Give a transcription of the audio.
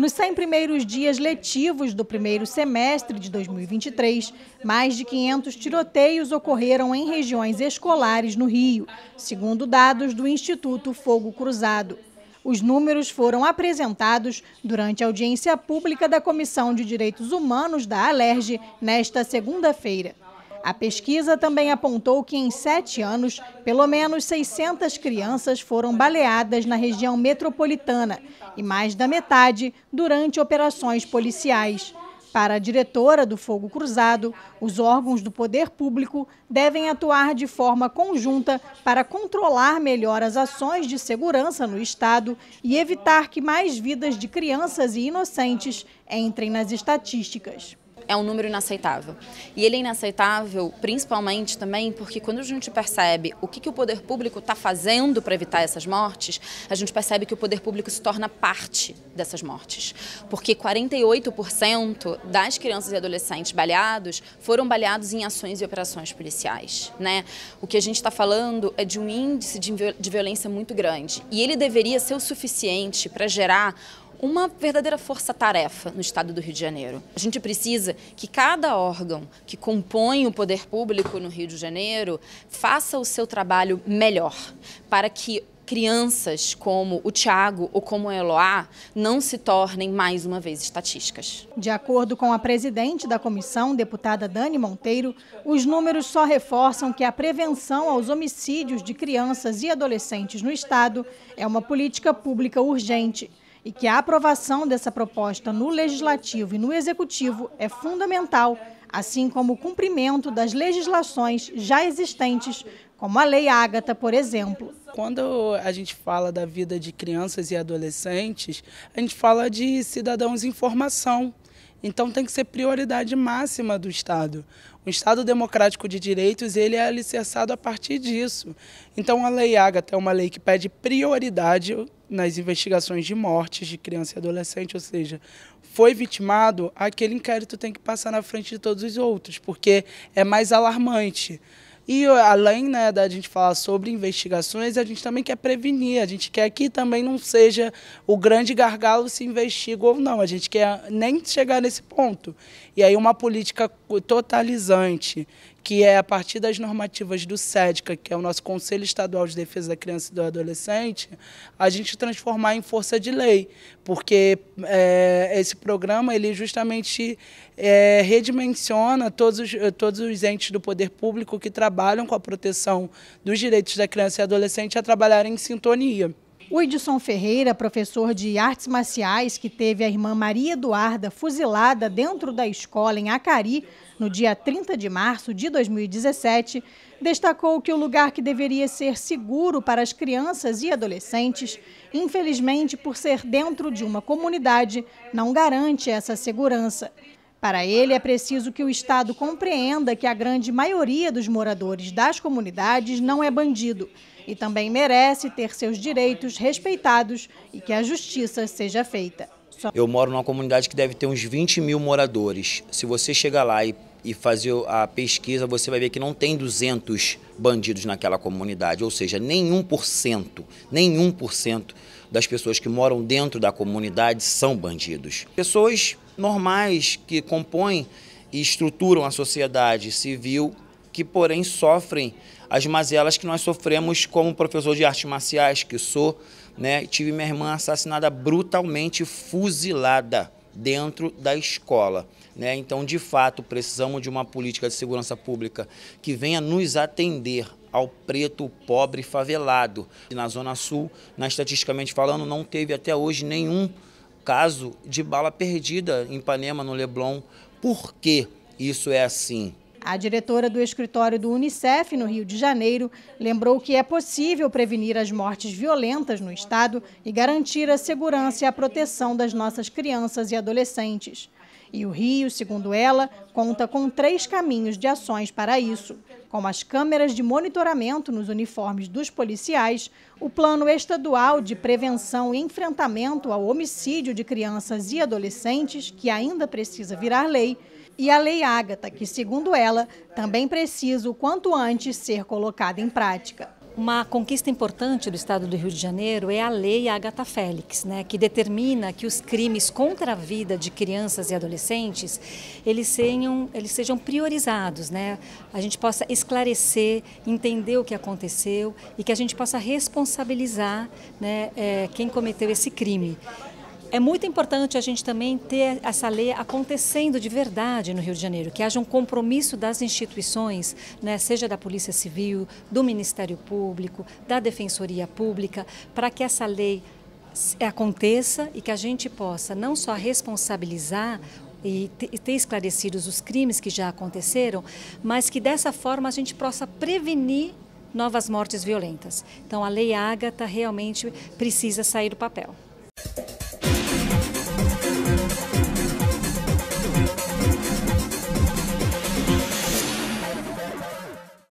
Nos 100 primeiros dias letivos do primeiro semestre de 2023, mais de 500 tiroteios ocorreram em regiões escolares no Rio, segundo dados do Instituto Fogo Cruzado. Os números foram apresentados durante a audiência pública da Comissão de Direitos Humanos da Alerj nesta segunda-feira. A pesquisa também apontou que em sete anos, pelo menos 600 crianças foram baleadas na região metropolitana e mais da metade durante operações policiais. Para a diretora do Fogo Cruzado, os órgãos do poder público devem atuar de forma conjunta para controlar melhor as ações de segurança no Estado e evitar que mais vidas de crianças e inocentes entrem nas estatísticas é um número inaceitável. E ele é inaceitável principalmente também porque quando a gente percebe o que, que o poder público está fazendo para evitar essas mortes, a gente percebe que o poder público se torna parte dessas mortes. Porque 48% das crianças e adolescentes baleados foram baleados em ações e operações policiais. Né? O que a gente está falando é de um índice de violência muito grande. E ele deveria ser o suficiente para gerar uma verdadeira força-tarefa no estado do Rio de Janeiro. A gente precisa que cada órgão que compõe o poder público no Rio de Janeiro faça o seu trabalho melhor, para que crianças como o Tiago ou como a Eloá não se tornem mais uma vez estatísticas. De acordo com a presidente da comissão, deputada Dani Monteiro, os números só reforçam que a prevenção aos homicídios de crianças e adolescentes no Estado é uma política pública urgente e que a aprovação dessa proposta no Legislativo e no Executivo é fundamental, assim como o cumprimento das legislações já existentes, como a Lei Ágata, por exemplo. Quando a gente fala da vida de crianças e adolescentes, a gente fala de cidadãos em formação. Então tem que ser prioridade máxima do Estado. O Estado democrático de direitos, ele é alicerçado a partir disso. Então a Lei Ágata é uma lei que pede prioridade nas investigações de mortes de criança e adolescente, ou seja, foi vitimado, aquele inquérito tem que passar na frente de todos os outros, porque é mais alarmante. E além né, da gente falar sobre investigações, a gente também quer prevenir, a gente quer que também não seja o grande gargalo se investiga ou não, a gente quer nem chegar nesse ponto. E aí uma política totalizante que é a partir das normativas do SEDCA, que é o nosso Conselho Estadual de Defesa da Criança e do Adolescente, a gente transformar em força de lei, porque é, esse programa ele justamente é, redimensiona todos os, todos os entes do poder público que trabalham com a proteção dos direitos da criança e adolescente a trabalhar em sintonia. O Edson Ferreira, professor de artes marciais, que teve a irmã Maria Eduarda fuzilada dentro da escola em Acari, no dia 30 de março de 2017, destacou que o lugar que deveria ser seguro para as crianças e adolescentes, infelizmente, por ser dentro de uma comunidade, não garante essa segurança. Para ele, é preciso que o Estado compreenda que a grande maioria dos moradores das comunidades não é bandido e também merece ter seus direitos respeitados e que a justiça seja feita. Eu moro numa comunidade que deve ter uns 20 mil moradores. Se você chegar lá e, e fazer a pesquisa, você vai ver que não tem 200 bandidos naquela comunidade, ou seja, nenhum por cento, nenhum por cento das pessoas que moram dentro da comunidade são bandidos. Pessoas normais que compõem e estruturam a sociedade civil que, porém, sofrem as mazelas que nós sofremos como professor de artes marciais que sou. Né? Tive minha irmã assassinada brutalmente, fuzilada dentro da escola. Né? Então, de fato, precisamos de uma política de segurança pública que venha nos atender ao preto pobre favelado. E na Zona Sul, na estatisticamente falando, não teve até hoje nenhum caso de bala perdida em Ipanema, no Leblon. Por que isso é assim? A diretora do escritório do Unicef, no Rio de Janeiro, lembrou que é possível prevenir as mortes violentas no Estado e garantir a segurança e a proteção das nossas crianças e adolescentes. E o Rio, segundo ela, conta com três caminhos de ações para isso, como as câmeras de monitoramento nos uniformes dos policiais, o Plano Estadual de Prevenção e Enfrentamento ao Homicídio de Crianças e Adolescentes, que ainda precisa virar lei, e a Lei Ágata, que, segundo ela, também precisa o quanto antes ser colocada em prática. Uma conquista importante do Estado do Rio de Janeiro é a Lei Agatha Félix, né, que determina que os crimes contra a vida de crianças e adolescentes eles sejam, eles sejam priorizados, né, a gente possa esclarecer, entender o que aconteceu e que a gente possa responsabilizar né, é, quem cometeu esse crime. É muito importante a gente também ter essa lei acontecendo de verdade no Rio de Janeiro, que haja um compromisso das instituições, né, seja da Polícia Civil, do Ministério Público, da Defensoria Pública, para que essa lei eh, aconteça e que a gente possa não só responsabilizar e ter esclarecidos os crimes que já aconteceram, mas que dessa forma a gente possa prevenir novas mortes violentas. Então a Lei Ágata realmente precisa sair do papel.